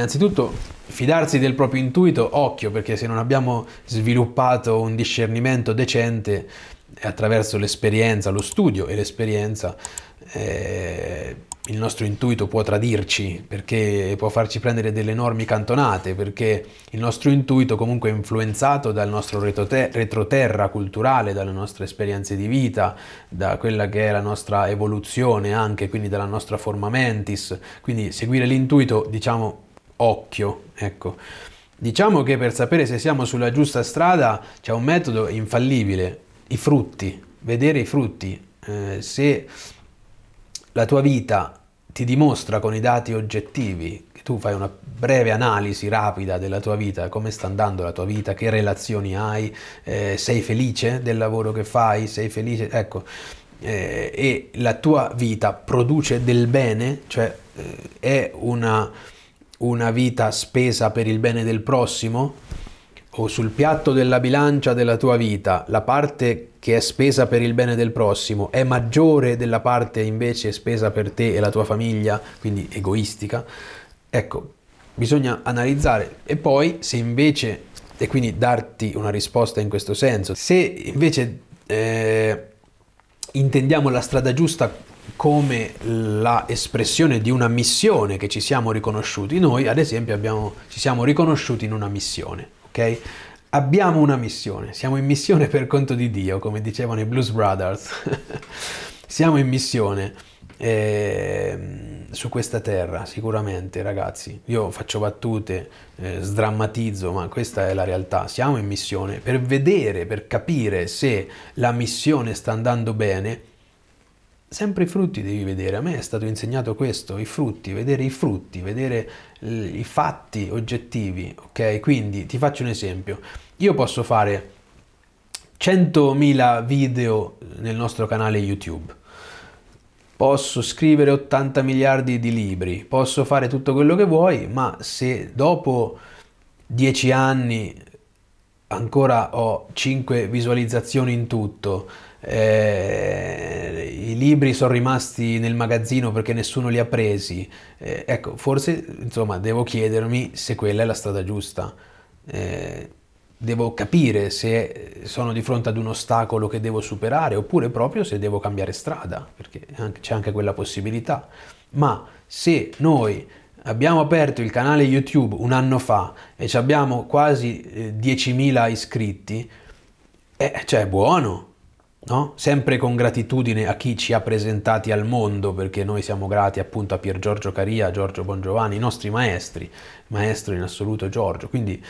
innanzitutto fidarsi del proprio intuito, occhio, perché se non abbiamo sviluppato un discernimento decente eh, attraverso l'esperienza, lo studio e l'esperienza, eh, il nostro intuito può tradirci, perché può farci prendere delle enormi cantonate, perché il nostro intuito comunque è influenzato dal nostro retroterra culturale, dalle nostre esperienze di vita, da quella che è la nostra evoluzione anche, quindi dalla nostra forma mentis. Quindi seguire l'intuito, diciamo, occhio, ecco. Diciamo che per sapere se siamo sulla giusta strada c'è un metodo infallibile, i frutti, vedere i frutti. Eh, se la tua vita ti dimostra con i dati oggettivi che tu fai una breve analisi rapida della tua vita, come sta andando la tua vita, che relazioni hai, eh, sei felice del lavoro che fai, sei felice, ecco, eh, e la tua vita produce del bene, cioè eh, è una una vita spesa per il bene del prossimo? O sul piatto della bilancia della tua vita la parte che è spesa per il bene del prossimo è maggiore della parte invece spesa per te e la tua famiglia, quindi egoistica? Ecco, bisogna analizzare e poi se invece, e quindi darti una risposta in questo senso, se invece eh, intendiamo la strada giusta come la espressione di una missione che ci siamo riconosciuti. Noi, ad esempio, abbiamo, ci siamo riconosciuti in una missione, ok? Abbiamo una missione, siamo in missione per conto di Dio, come dicevano i Blues Brothers. siamo in missione eh, su questa terra, sicuramente, ragazzi. Io faccio battute, eh, sdrammatizzo, ma questa è la realtà. Siamo in missione per vedere, per capire se la missione sta andando bene sempre i frutti devi vedere, a me è stato insegnato questo, i frutti, vedere i frutti, vedere i fatti oggettivi, ok? Quindi ti faccio un esempio, io posso fare 100.000 video nel nostro canale YouTube, posso scrivere 80 miliardi di libri, posso fare tutto quello che vuoi, ma se dopo 10 anni ancora ho 5 visualizzazioni in tutto. Eh, I libri sono rimasti nel magazzino perché nessuno li ha presi. Eh, ecco, forse insomma devo chiedermi se quella è la strada giusta. Eh, devo capire se sono di fronte ad un ostacolo che devo superare oppure proprio se devo cambiare strada, perché c'è anche quella possibilità. Ma se noi Abbiamo aperto il canale YouTube un anno fa e ci abbiamo quasi 10.000 eh, iscritti, eh, cioè è buono, No? Sempre con gratitudine a chi ci ha presentati al mondo, perché noi siamo grati appunto a Pier Giorgio Caria, a Giorgio Bongiovanni, i nostri maestri, maestro in assoluto Giorgio, quindi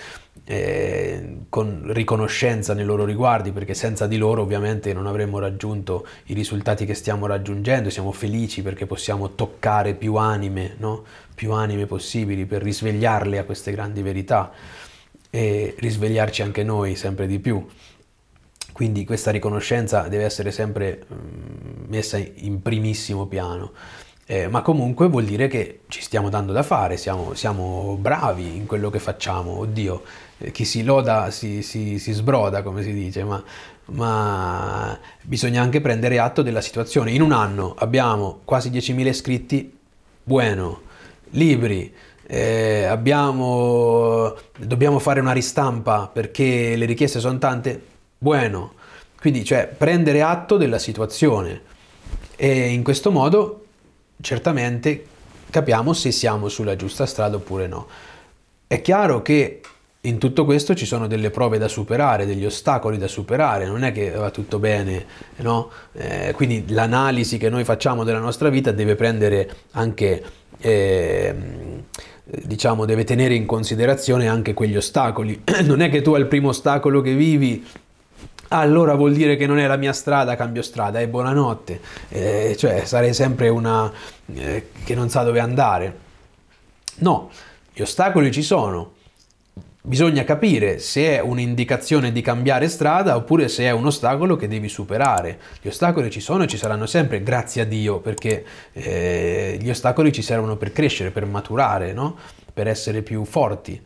eh, con riconoscenza nei loro riguardi, perché senza di loro ovviamente non avremmo raggiunto i risultati che stiamo raggiungendo, siamo felici perché possiamo toccare più anime, no? più anime possibili per risvegliarle a queste grandi verità e risvegliarci anche noi sempre di più. Quindi questa riconoscenza deve essere sempre mm, messa in primissimo piano. Eh, ma comunque vuol dire che ci stiamo dando da fare, siamo, siamo bravi in quello che facciamo, oddio, eh, chi si loda si, si, si, sbroda, come si dice, ma, ma, bisogna anche prendere atto della situazione. In un anno abbiamo quasi 10.000 iscritti, buono, libri, eh, abbiamo, dobbiamo fare una ristampa perché le richieste sono tante, bueno. Quindi, cioè, prendere atto della situazione e in questo modo certamente capiamo se siamo sulla giusta strada oppure no. È chiaro che in tutto questo ci sono delle prove da superare, degli ostacoli da superare, non è che va tutto bene, no? eh, quindi l'analisi che noi facciamo della nostra vita deve prendere anche, eh, diciamo, deve tenere in considerazione anche quegli ostacoli. non è che tu al primo ostacolo che vivi allora vuol dire che non è la mia strada, cambio strada e buonanotte, eh, cioè sarei sempre una eh, che non sa dove andare. No, gli ostacoli ci sono. Bisogna capire se è un'indicazione di cambiare strada oppure se è un ostacolo che devi superare. Gli ostacoli ci sono e ci saranno sempre, grazie a Dio, perché eh, gli ostacoli ci servono per crescere, per maturare, no? per essere più forti.